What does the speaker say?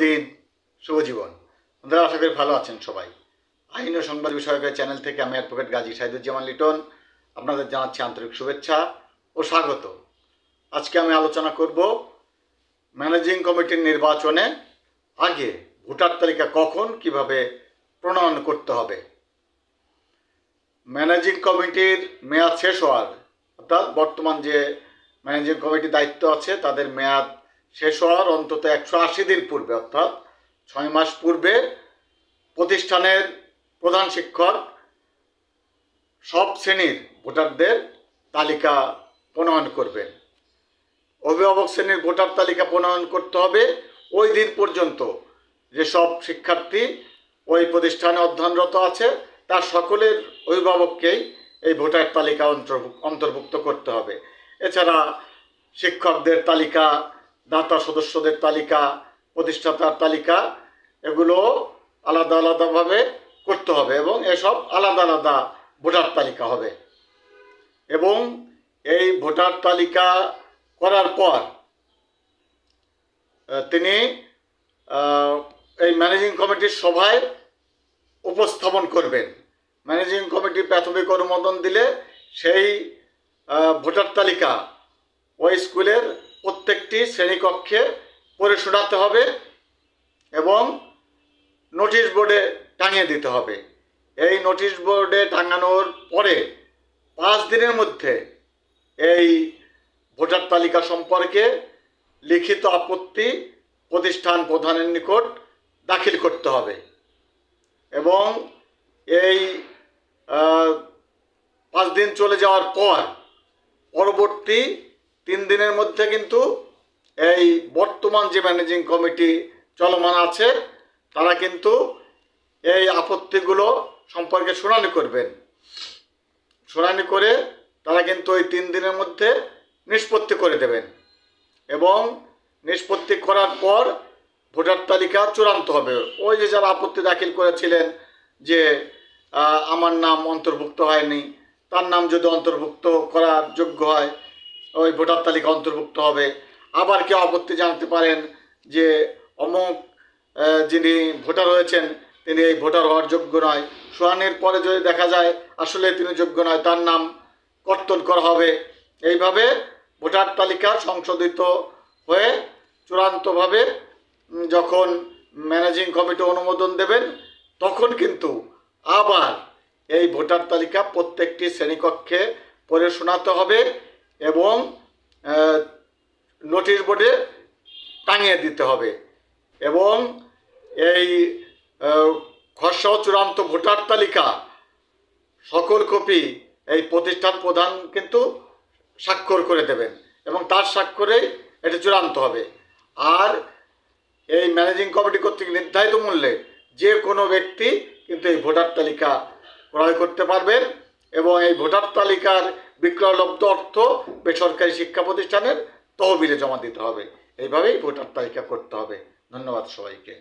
শুভ শুভজীবন বন্ধুরা আশা করি ভালো আছেন সবাই আইন ও সংবাদ বিষয়কের চ্যানেল থেকে আমি অ্যাডভোকেট গাজী সাইদুজ্জামান লিটন আপনাদের জানাচ্ছি আন্তরিক শুভেচ্ছা ও স্বাগত আজকে আমি আলোচনা করব ম্যানেজিং কমিটির নির্বাচনে আগে ভোটার তালিকা কখন কিভাবে প্রণয়ন করতে হবে ম্যানেজিং কমিটির মেয়াদ শেষ হওয়ার অর্থাৎ বর্তমান যে ম্যানেজিং কমিটির দায়িত্ব আছে তাদের মেয়াদ শেষ হওয়ার অন্তত একশো আশি দিন পূর্বে অর্থাৎ ছয় মাস পূর্বে প্রতিষ্ঠানের প্রধান শিক্ষক সব শ্রেণীর ভোটারদের তালিকা প্রণয়ন করবেন অভিভাবক শ্রেণীর ভোটার তালিকা প্রণয়ন করতে হবে ওই দিন পর্যন্ত যে সব শিক্ষার্থী ওই প্রতিষ্ঠানে অধ্যয়নরত আছে তার সকলের অভিভাবককেই এই ভোটার তালিকা অন্তর্ভুক্ত করতে হবে এছাড়া শিক্ষকদের তালিকা দাতা সদস্যদের তালিকা প্রতিষ্ঠাতার তালিকা এগুলো আলাদা আলাদাভাবে করতে হবে এবং এসব আলাদা আলাদা ভোটার তালিকা হবে এবং এই ভোটার তালিকা করার পর তিনি এই ম্যানেজিং কমিটির সভায় উপস্থাপন করবেন ম্যানেজিং কমিটি প্রাথমিক অনুমোদন দিলে সেই ভোটার তালিকা ওই স্কুলের প্রত্যেকটি শ্রেণীকক্ষে পড়ে শোনাতে হবে এবং নোটিশ বোর্ডে টাঙিয়ে দিতে হবে এই নোটিশ বোর্ডে টাঙানোর পরে পাঁচ দিনের মধ্যে এই ভোটার তালিকা সম্পর্কে লিখিত আপত্তি প্রতিষ্ঠান প্রধানের নিকট দাখিল করতে হবে এবং এই পাঁচ দিন চলে যাওয়ার পর পরবর্তী তিন দিনের মধ্যে কিন্তু এই বর্তমান যে ম্যানেজিং কমিটি চলমান আছে তারা কিন্তু এই আপত্তিগুলো সম্পর্কে শুনানি করবেন শুনানি করে তারা কিন্তু ওই তিন দিনের মধ্যে নিষ্পত্তি করে দেবেন এবং নিষ্পত্তি করার পর ভোটার তালিকা চূড়ান্ত হবে ওই যে যারা আপত্তি দাখিল করেছিলেন যে আমার নাম অন্তর্ভুক্ত হয়নি তার নাম যদি অন্তর্ভুক্ত করার যোগ্য হয় ওই ভোটার তালিকা অন্তর্ভুক্ত হবে আবার কেউ আপত্তি জানাতে পারেন যে অমুক যিনি ভোটার হয়েছেন তিনি এই ভোটার হওয়ার যোগ্য নয় শুনানির পরে যদি দেখা যায় আসলে তিনি যোগ্য নয় তার নাম কর্তন করা হবে এইভাবে ভোটার তালিকা সংশোধিত হয়ে চূড়ান্তভাবে যখন ম্যানেজিং কমিটি অনুমোদন দেবেন তখন কিন্তু আবার এই ভোটার তালিকা প্রত্যেকটি শ্রেণীকক্ষে পড়ে শোনাতে হবে এবং নোটিশ বোর্ডে টাঙিয়ে দিতে হবে এবং এই খসড়া চূড়ান্ত ভোটার তালিকা সকল কপি এই প্রতিষ্ঠান প্রধান কিন্তু স্বাক্ষর করে দেবেন এবং তার স্বাক্ষরেই এটা চূড়ান্ত হবে আর এই ম্যানেজিং কমিটি কর্তৃক নির্ধারিত মূল্যে যে কোনো ব্যক্তি কিন্তু এই ভোটার তালিকা ক্রয় করতে পারবেন এবং এই ভোটার তালিকার বিক্রয়লব্ধ অর্থ বেসরকারি শিক্ষা প্রতিষ্ঠানের তহবিলে জমা দিতে হবে এইভাবেই ভোটার তালিকা করতে হবে ধন্যবাদ সবাইকে